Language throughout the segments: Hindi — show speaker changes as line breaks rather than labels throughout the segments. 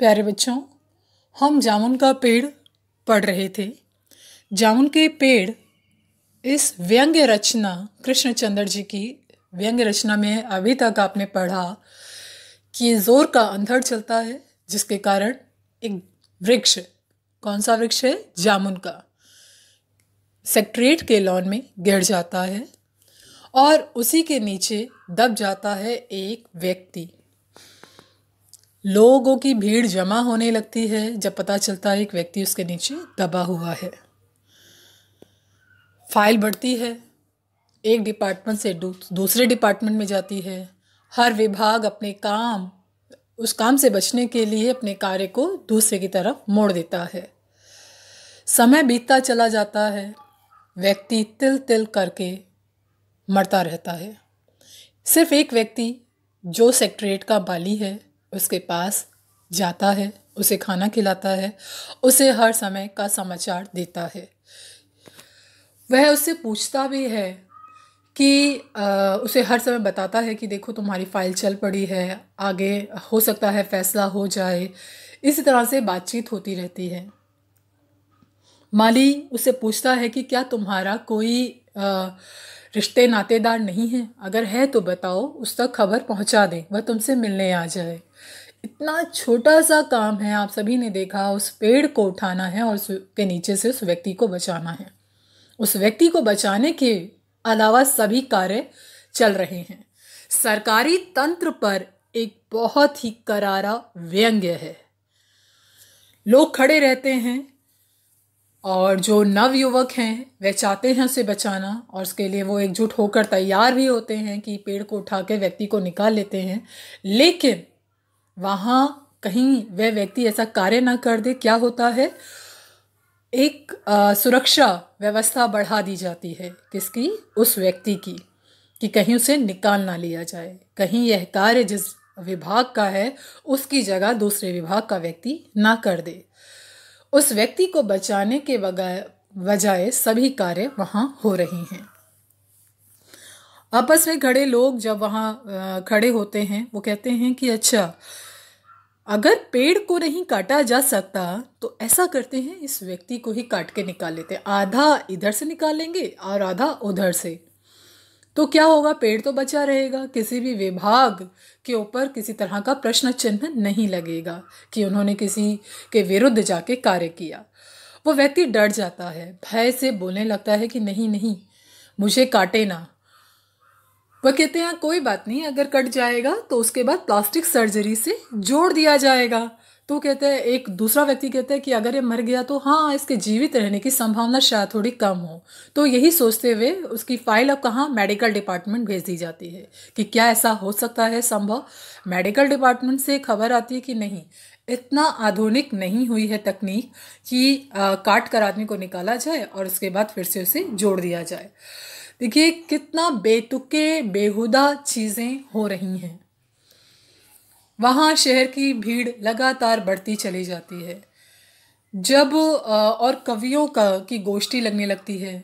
प्यारे बच्चों हम जामुन का पेड़ पढ़ रहे थे जामुन के पेड़ इस व्यंग्य रचना कृष्णचंद्र जी की व्यंग्य रचना में अभी तक आपने पढ़ा कि जोर का अंधड़ चलता है जिसके कारण एक वृक्ष कौन सा वृक्ष है जामुन का सेक्ट्रेट के लॉन में गिर जाता है और उसी के नीचे दब जाता है एक व्यक्ति लोगों की भीड़ जमा होने लगती है जब पता चलता है एक व्यक्ति उसके नीचे दबा हुआ है फाइल बढ़ती है एक डिपार्टमेंट से दूसरे डिपार्टमेंट में जाती है हर विभाग अपने काम उस काम से बचने के लिए अपने कार्य को दूसरे की तरफ मोड़ देता है समय बीतता चला जाता है व्यक्ति तिल तिल करके मरता रहता है सिर्फ एक व्यक्ति जो सेक्रेट का बाली है उसके पास जाता है उसे खाना खिलाता है उसे हर समय का समाचार देता है वह उससे पूछता भी है कि आ, उसे हर समय बताता है कि देखो तुम्हारी फ़ाइल चल पड़ी है आगे हो सकता है फैसला हो जाए इसी तरह से बातचीत होती रहती है माली उसे पूछता है कि क्या तुम्हारा कोई रिश्ते नातेदार नहीं है अगर है तो बताओ उस तक खबर पहुंचा दें वह तुमसे मिलने आ जाए इतना छोटा सा काम है आप सभी ने देखा उस पेड़ को उठाना है और उसके नीचे से उस व्यक्ति को बचाना है उस व्यक्ति को बचाने के अलावा सभी कार्य चल रहे हैं सरकारी तंत्र पर एक बहुत ही करारा व्यंग्य है लोग खड़े रहते हैं और जो नवयुवक हैं वे चाहते हैं उसे बचाना और उसके लिए वो एकजुट होकर तैयार भी होते हैं कि पेड़ को उठा के व्यक्ति को निकाल लेते हैं लेकिन वहाँ कहीं वह व्यक्ति ऐसा कार्य ना कर दे क्या होता है एक आ, सुरक्षा व्यवस्था बढ़ा दी जाती है किसकी उस व्यक्ति की कि कहीं उसे निकाल ना लिया जाए कहीं यह कार्य जिस विभाग का है उसकी जगह दूसरे विभाग का व्यक्ति ना कर दे उस व्यक्ति को बचाने के बजाय सभी कार्य वहाँ हो रहे हैं आपस में खड़े लोग जब वहाँ खड़े होते हैं वो कहते हैं कि अच्छा अगर पेड़ को नहीं काटा जा सकता तो ऐसा करते हैं इस व्यक्ति को ही काट के निकाल लेते हैं आधा इधर से निकालेंगे और आधा उधर से तो क्या होगा पेड़ तो बचा रहेगा किसी भी विभाग के ऊपर किसी तरह का प्रश्न चिन्ह नहीं लगेगा कि उन्होंने किसी के विरुद्ध जाके कार्य किया वो व्यक्ति डर जाता है भय से बोलने लगता है कि नहीं नहीं मुझे काटे ना वह कहते हैं हाँ, कोई बात नहीं अगर कट जाएगा तो उसके बाद प्लास्टिक सर्जरी से जोड़ दिया जाएगा तो कहते हैं एक दूसरा व्यक्ति कहता है कि अगर ये मर गया तो हाँ इसके जीवित रहने की संभावना शायद थोड़ी कम हो तो यही सोचते हुए उसकी फाइल अब कहाँ मेडिकल डिपार्टमेंट भेज दी जाती है कि क्या ऐसा हो सकता है संभव मेडिकल डिपार्टमेंट से खबर आती है कि नहीं इतना आधुनिक नहीं हुई है तकनीक कि काट कर आदमी को निकाला जाए और उसके बाद फिर से उसे जोड़ दिया जाए देखिए कितना बेतुके बेहुदा चीज़ें हो रही हैं वहाँ शहर की भीड़ लगातार बढ़ती चली जाती है जब और कवियों का की गोष्ठी लगने लगती है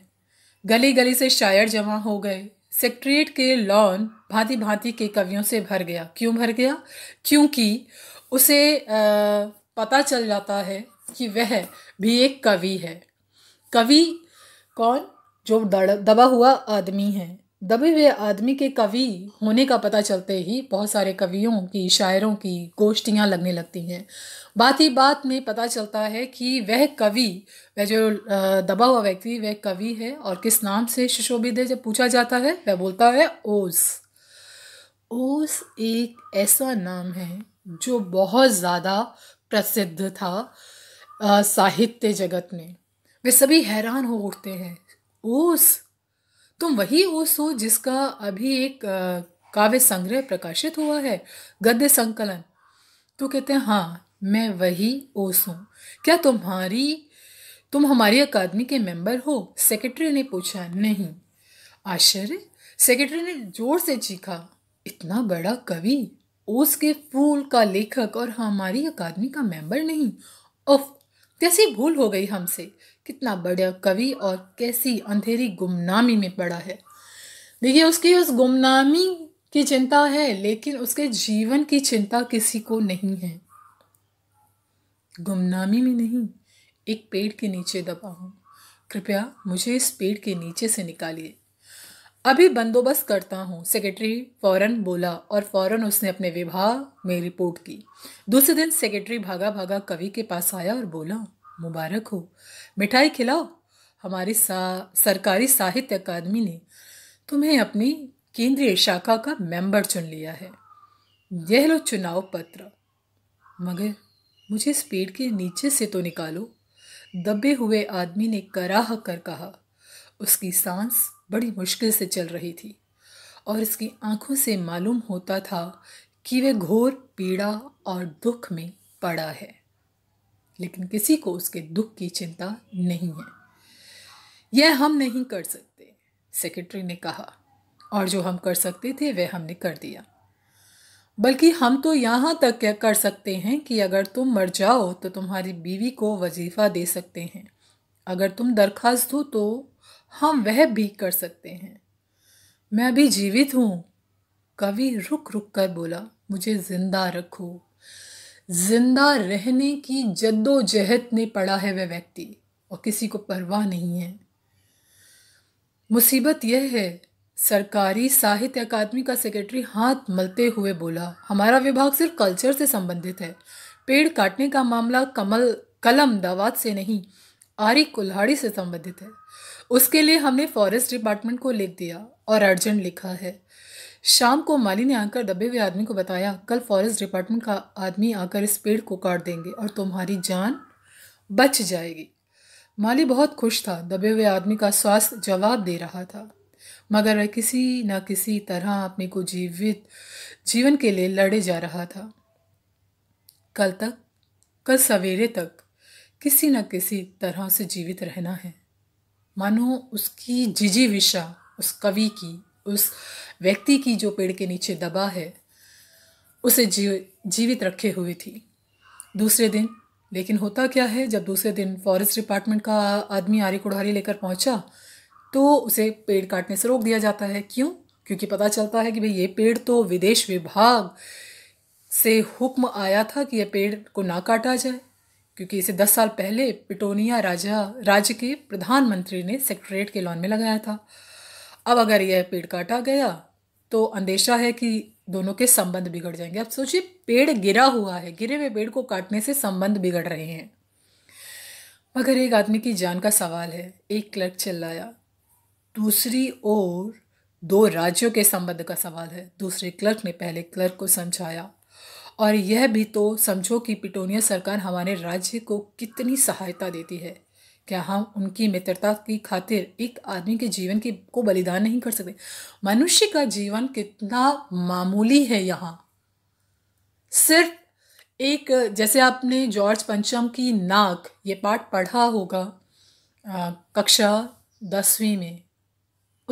गली गली से शायर जमा हो गए सेक्ट्रेट के लॉन भांति भांति के कवियों से भर गया क्यों भर गया क्योंकि उसे पता चल जाता है कि वह भी एक कवि है कवि कौन जो दबा हुआ आदमी है दबे हुए आदमी के कवि होने का पता चलते ही बहुत सारे कवियों की शायरों की गोष्ठियाँ लगने लगती हैं बात ही बात में पता चलता है कि वह कवि वह जो दबा हुआ व्यक्ति वह कवि है और किस नाम से सुशोभित है जब पूछा जाता है वह बोलता है ओस ओस एक ऐसा नाम है जो बहुत ज़्यादा प्रसिद्ध था साहित्य जगत में वे सभी हैरान हो उठते हैं ओस तुम वही ओस हो जिसका अभी एक काव्य संग्रह प्रकाशित हुआ है गद्य संकलन तो कहते हैं हाँ मैं वही ओस हूँ क्या तुम्हारी तुम हमारी अकादमी के मेंबर हो सेक्रेटरी ने पूछा नहीं आश्चर्य सेक्रेटरी ने जोर से चीखा इतना बड़ा कवि ओस के फूल का लेखक और हमारी अकादमी का मेंबर नहीं ऑफ कैसी भूल हो गई हमसे कितना बड़ा कवि और कैसी अंधेरी गुमनामी में पड़ा है देखिए उसकी उस गुमनामी की चिंता है लेकिन उसके जीवन की चिंता किसी को नहीं है गुमनामी में नहीं एक पेड़ के नीचे दबा हूँ कृपया मुझे इस पेड़ के नीचे से निकालिए अभी बंदोबस्त करता हूँ सेक्रेटरी फौरन बोला और फौरन उसने अपने विभाग में रिपोर्ट की दूसरे दिन सेक्रेटरी भागा भागा कवि के पास आया और बोला मुबारक हो मिठाई खिलाओ हमारी सा सरकारी साहित्य अकादमी ने तुम्हें अपनी केंद्रीय शाखा का मेंबर चुन लिया है यह लो चुनाव पत्र मगर मुझे इस पेड़ के नीचे से तो निकालो दबे हुए आदमी ने कराह कर कहा उसकी सांस बड़ी मुश्किल से चल रही थी और इसकी आंखों से मालूम होता था कि वह घोर पीड़ा और दुख में पड़ा है लेकिन किसी को उसके दुख की चिंता नहीं है यह हम नहीं कर सकते सेक्रेटरी ने कहा और जो हम कर सकते थे वह हमने कर दिया बल्कि हम तो यहाँ तक कर सकते हैं कि अगर तुम मर जाओ तो तुम्हारी बीवी को वजीफ़ा दे सकते हैं अगर तुम दरख्वास्त हो तो हम हाँ, वह भी कर सकते हैं मैं अभी जीवित हूँ कवि रुक रुक कर बोला मुझे जिंदा रखो जिंदा रहने की जद्दोजहद ने पड़ा है वह व्यक्ति और किसी को परवाह नहीं है मुसीबत यह है सरकारी साहित्य अकादमी का सेक्रेटरी हाथ मलते हुए बोला हमारा विभाग सिर्फ कल्चर से संबंधित है पेड़ काटने का मामला कमल कलम दवात से नहीं आरी कुल्हाड़ी से संबंधित है उसके लिए हमने फॉरेस्ट डिपार्टमेंट को लिख दिया और अर्जेंट लिखा है शाम को माली ने आकर दबे हुए आदमी को बताया कल फॉरेस्ट डिपार्टमेंट का आदमी आकर इस पेड़ को काट देंगे और तुम्हारी जान बच जाएगी माली बहुत खुश था दबे हुए आदमी का स्वास्थ्य जवाब दे रहा था मगर वह किसी न किसी तरह अपने को जीवित जीवन के लिए लड़े जा रहा था कल तक कल सवेरे तक किसी न किसी तरह से जीवित रहना है मानो उसकी जिजी विषा उस कवि की उस व्यक्ति की जो पेड़ के नीचे दबा है उसे जीव जीवित रखे हुए थी दूसरे दिन लेकिन होता क्या है जब दूसरे दिन फॉरेस्ट डिपार्टमेंट का आदमी आरी कुड़ारी लेकर पहुंचा तो उसे पेड़ काटने से रोक दिया जाता है क्यों क्योंकि पता चलता है कि भाई ये पेड़ तो विदेश विभाग से हुक्म आया था कि यह पेड़ को ना काटा जाए क्योंकि इसे दस साल पहले पिटोनिया राजा राज्य के प्रधानमंत्री ने सेक्रेटरेट के लॉन में लगाया था अब अगर यह पेड़ काटा गया तो अंदेशा है कि दोनों के संबंध बिगड़ जाएंगे अब सोचिए पेड़ गिरा हुआ है गिरे हुए पेड़ को काटने से संबंध बिगड़ रहे हैं मगर एक आदमी की जान का सवाल है एक क्लर्क चिल्लाया दूसरी ओर दो राज्यों के संबंध का सवाल है दूसरे क्लर्क ने पहले क्लर्क को समझाया और यह भी तो समझो कि पिटोनिया सरकार हमारे राज्य को कितनी सहायता देती है क्या हम उनकी मित्रता की खातिर एक आदमी के जीवन की को बलिदान नहीं कर सकते मनुष्य का जीवन कितना मामूली है यहाँ सिर्फ एक जैसे आपने जॉर्ज पंचम की नाक ये पाठ पढ़ा होगा आ, कक्षा दसवीं में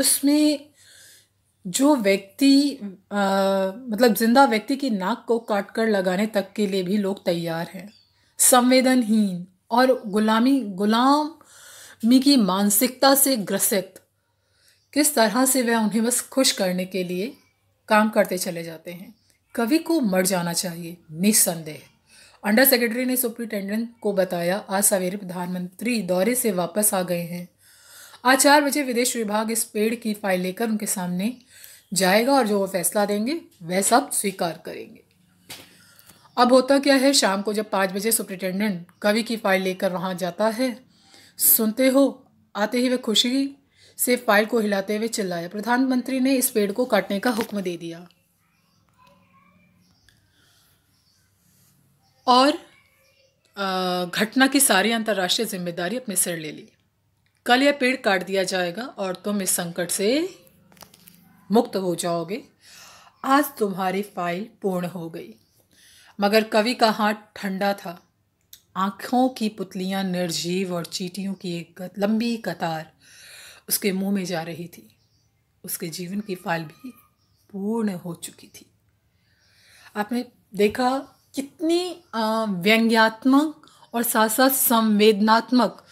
उसमें जो व्यक्ति मतलब जिंदा व्यक्ति की नाक को काट कर लगाने तक के लिए भी लोग तैयार हैं संवेदनहीन और गुलामी गुलामी की मानसिकता से ग्रसित किस तरह से वह उन्हें बस खुश करने के लिए काम करते चले जाते हैं कवि को मर जाना चाहिए निस्संदेह अंडर सेक्रेटरी ने सुप्रिंटेंडेंट को बताया आज सवेरे प्रधानमंत्री दौरे से वापस आ गए हैं आज चार बजे विदेश विभाग इस पेड़ की फाइल लेकर उनके सामने जाएगा और जो वो फैसला देंगे वह सब स्वीकार करेंगे अब होता क्या है शाम को जब पाँच बजे सुप्रिटेंडेंट कवि की फाइल लेकर वहाँ जाता है सुनते हो आते ही वे खुशी से फाइल को हिलाते हुए चिल्लाया प्रधानमंत्री ने इस पेड़ को काटने का हुक्म दे दिया और घटना की सारी अंतर्राष्ट्रीय जिम्मेदारी अपने सिर ले ली कल यह पेड़ काट दिया जाएगा और तुम इस संकट से मुक्त हो जाओगे आज तुम्हारी फाइल पूर्ण हो गई मगर कवि का हाथ ठंडा था आँखों की पुतलियाँ निर्जीव और चीटियों की एक लंबी कतार उसके मुंह में जा रही थी उसके जीवन की फाइल भी पूर्ण हो चुकी थी आपने देखा कितनी व्यंग्यात्मक और साथ साथ संवेदनात्मक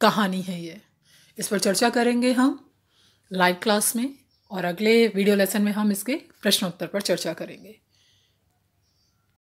कहानी है ये इस पर चर्चा करेंगे हम लाइव क्लास में और अगले वीडियो लेसन में हम इसके प्रश्नोत्तर पर चर्चा करेंगे